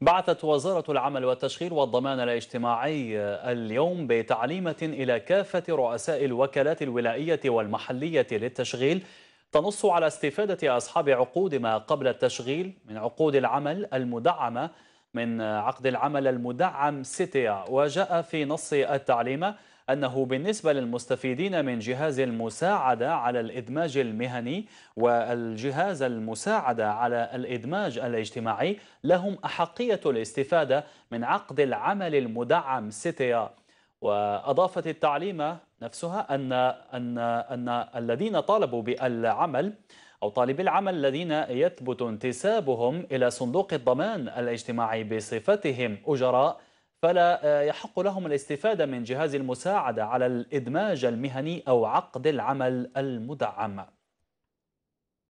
بعثت وزارة العمل والتشغيل والضمان الاجتماعي اليوم بتعليمة إلى كافة رؤساء الوكالات الولائية والمحلية للتشغيل تنص على استفادة أصحاب عقود ما قبل التشغيل من عقود العمل المدعمة من عقد العمل المدعم سيتيا وجاء في نص التعليمة أنه بالنسبة للمستفيدين من جهاز المساعدة على الإدماج المهني والجهاز المساعدة على الإدماج الاجتماعي لهم أحقية الاستفادة من عقد العمل المدعم سيتيا وأضافت التعليمة نفسها أن, أن, أن الذين طالبوا بالعمل أو طالب العمل الذين يثبت انتسابهم إلى صندوق الضمان الاجتماعي بصفتهم أجراء فلا آه، يحق لهم الاستفادة من جهاز المساعدة على الإدماج المهني أو عقد العمل المدعم